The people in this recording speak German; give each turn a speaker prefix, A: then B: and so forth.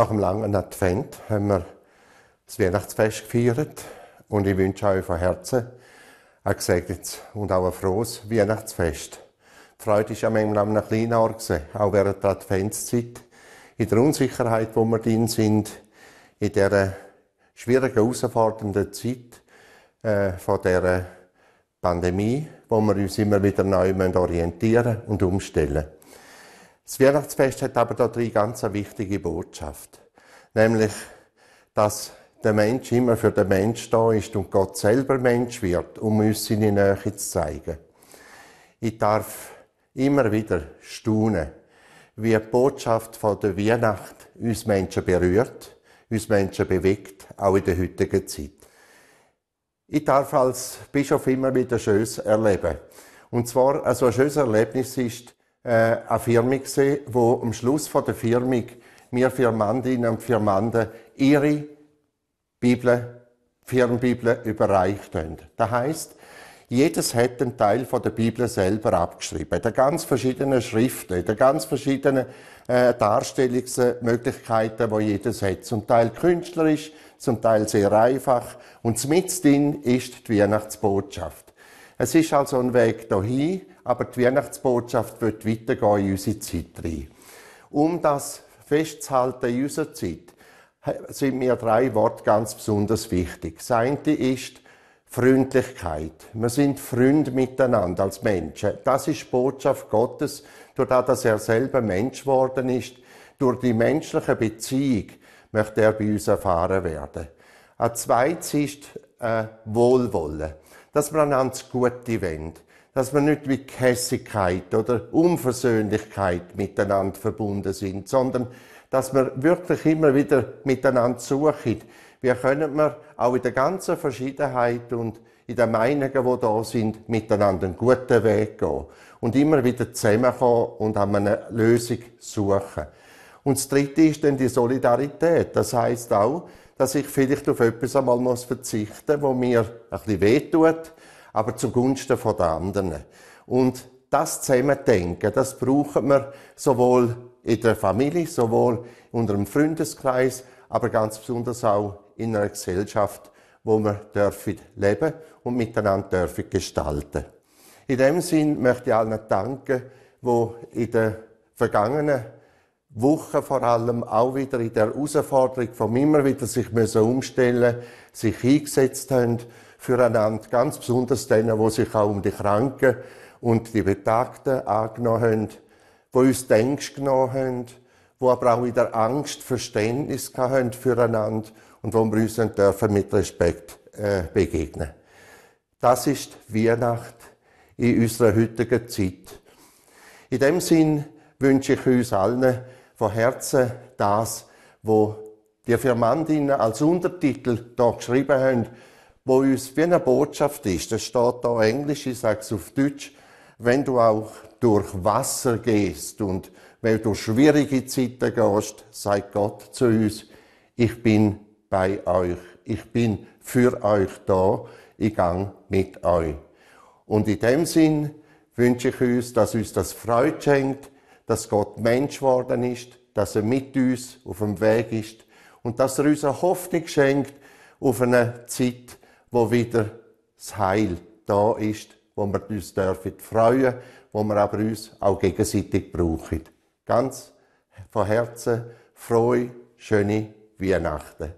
A: Nach einem langen Advent haben wir das Weihnachtsfest gefeiert und ich wünsche euch von Herzen ein gesegnetes und auch ein frohes Weihnachtsfest. Die Freude ist ja manchmal an einem kleinen Ort, auch während der Adventszeit. In der Unsicherheit, wo wir drin sind, in dieser schwierigen, herausfordernden Zeit äh, von dieser Pandemie, wo wir uns immer wieder neu orientieren und umstellen müssen. Das Weihnachtsfest hat aber da drei ganz wichtige Botschaft. Nämlich, dass der Mensch immer für den Mensch da ist und Gott selber Mensch wird, um uns seine Nähe zu zeigen. Ich darf immer wieder staunen, wie die Botschaft von der Weihnacht uns Menschen berührt, uns Menschen bewegt, auch in der heutigen Zeit. Ich darf als Bischof immer wieder Schönes erleben. Und zwar, also ein schönes Erlebnis ist, äh, eine Firma gesehen, wo am Schluss von der Firma mir Firmandinnen und Firmanden ihre Bibel, Firmenbibel überreicht haben. Das heisst, jedes hat einen Teil von der Bibel selber abgeschrieben. Der ganz verschiedene Schriften, der ganz verschiedene äh, Darstellungsmöglichkeiten, die jedes hat. Zum Teil künstlerisch, zum Teil sehr einfach. Und mitten ist die Weihnachtsbotschaft. Es ist also ein Weg dahin, aber die Weihnachtsbotschaft wird weitergehen in unsere Zeit rein. Um das festzuhalten in unserer Zeit, sind mir drei Worte ganz besonders wichtig. Das eine ist Freundlichkeit. Wir sind Freund miteinander als Menschen. Das ist die Botschaft Gottes, dadurch, dass er selber Mensch geworden ist. Durch die menschliche Beziehung möchte er bei uns erfahren werden. Ein zweites ist äh, Wohlwollen dass man einander das Gute wollen, dass man nicht wie Kässigkeit oder Unversöhnlichkeit miteinander verbunden sind, sondern dass man wirklich immer wieder miteinander suchen. Wie können wir auch in der ganzen Verschiedenheit und in den Meinungen, die da sind, miteinander einen guten Weg gehen und immer wieder zusammenkommen und an einer Lösung suchen. Und das Dritte ist dann die Solidarität. Das heißt auch, dass ich vielleicht auf etwas einmal muss verzichten muss, was mir ein bisschen wehtut, aber zugunsten von den anderen. Und das Zusammendenken, das brauchen wir sowohl in der Familie, sowohl unter einem Freundeskreis, aber ganz besonders auch in einer Gesellschaft, wo wir dürfen leben und miteinander dürfen gestalten. In dem Sinn möchte ich allen danken, wo in den vergangenen Woche vor allem auch wieder in der Herausforderung von immer wieder sich müssen umstellen, sich eingesetzt haben füreinander, ganz besonders denen, wo sich auch um die Kranken und die Betagten angenommen haben, die uns die Ängste genommen haben, die aber auch in der Angst Verständnis haben füreinander und wo wir uns dürfen mit Respekt äh, begegnen. Das ist Weihnacht in unserer heutigen Zeit. In dem Sinn wünsche ich uns allen von Herzen das, wo die Firmandinnen als Untertitel hier geschrieben haben, wo uns wie eine Botschaft ist. Das steht da Englisch, ich sage es auf Deutsch. Wenn du auch durch Wasser gehst und wenn du schwierige Zeiten gehst, sagt Gott zu uns, ich bin bei euch, ich bin für euch da, ich gang mit euch. Und in dem Sinn wünsche ich uns, dass uns das Freude schenkt, dass Gott Mensch geworden ist, dass er mit uns auf dem Weg ist und dass er uns eine Hoffnung schenkt auf eine Zeit, wo wieder das Heil da ist, wo wir uns dürfen freuen, wo wir aber uns auch gegenseitig brauchen. Ganz von Herzen frohe, schöne Weihnachten.